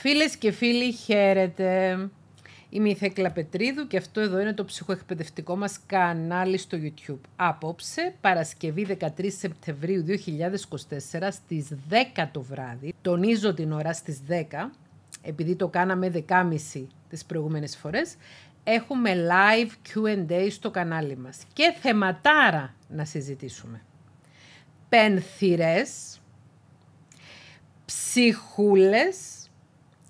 Φίλες και φίλοι, χαίρετε. Είμαι η Θέκλα Πετρίδου και αυτό εδώ είναι το ψυχοεκπαιδευτικό μας κανάλι στο YouTube. Απόψε, Παρασκευή 13 Σεπτεμβρίου 2024 στις 10 το βράδυ, τονίζω την ώρα στις 10, επειδή το κάναμε 10.30 τις προηγούμενες φορές, έχουμε live Q&A στο κανάλι μας και θεματάρα να συζητήσουμε. Πενθυρές, ψυχούλες,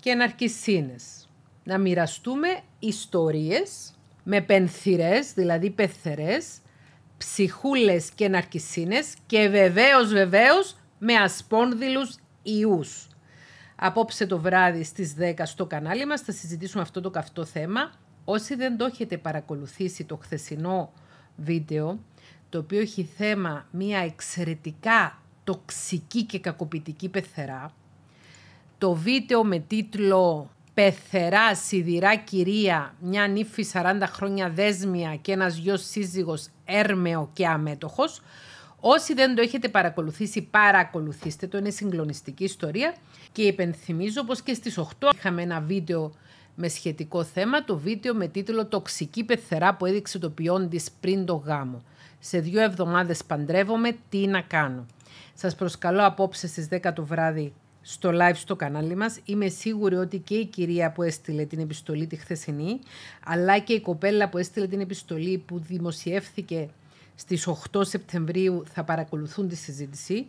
και ναρκισίνες. Να μοιραστούμε ιστορίες με πενθυρές, δηλαδή πεθερές, ψυχούλες και ναρκισίνες και βεβαίως βεβαίως με ασπόνδυλους ιούς. Απόψε το βράδυ στις 10 στο κανάλι μας θα συζητήσουμε αυτό το καυτό θέμα. Όσοι δεν το έχετε παρακολουθήσει το χθεσινό βίντεο, το οποίο έχει θέμα μια εξαιρετικά τοξική και κακοποιητική πεθερά, το βίντεο με τίτλο «Πεθερά σιδηρά κυρία, μια νύφη 40 χρόνια δέσμια και ένας γιος σύζυγος έρμεο και αμέτωχος» Όσοι δεν το έχετε παρακολουθήσει, παρακολουθήστε το, είναι συγκλονιστική ιστορία και υπενθυμίζω πως και στις 8 είχαμε ένα βίντεο με σχετικό θέμα, το βίντεο με τίτλο «Τοξική πεθερά που έδειξε το ποιόν της πριν το γάμο». Σε δύο εβδομάδες παντρεύομαι, τι να κάνω. Σας προσκαλώ απόψε στις 10 το βράδυ στο live στο κανάλι μας. Είμαι σίγουρη ότι και η κυρία που έστειλε την επιστολή τη χθεσινή, αλλά και η κοπέλα που έστειλε την επιστολή που δημοσιεύθηκε στις 8 Σεπτεμβρίου θα παρακολουθούν τη συζήτηση,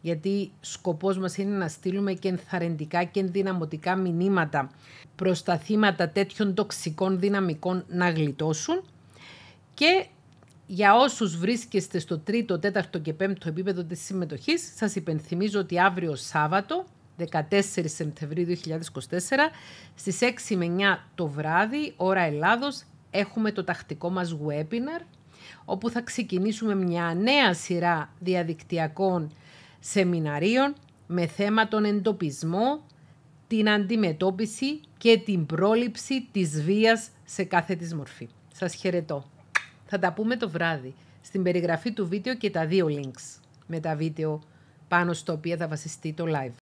γιατί σκοπός μας είναι να στείλουμε και ενθαρρυντικά και ενδυναμωτικά μηνύματα προς τα θύματα τέτοιων τοξικών δυναμικών να γλιτώσουν και για όσους βρίσκεστε στο τρίτο, τέταρτο και πέμπτο επίπεδο της συμμετοχής, σας υπενθυμίζω ότι αύριο Σάββατο 14 Σεπτεμβρίου 2024 στις 6 με 9 το βράδυ, ώρα Ελλάδος, έχουμε το τακτικό μας webinar όπου θα ξεκινήσουμε μια νέα σειρά διαδικτυακών σεμιναρίων με θέμα τον εντοπισμό, την αντιμετώπιση και την πρόληψη της βίας σε κάθε της μορφή. Σας χαιρετώ. Θα τα πούμε το βράδυ στην περιγραφή του βίντεο και τα δύο links με τα βίντεο πάνω στο οποίο θα βασιστεί το live.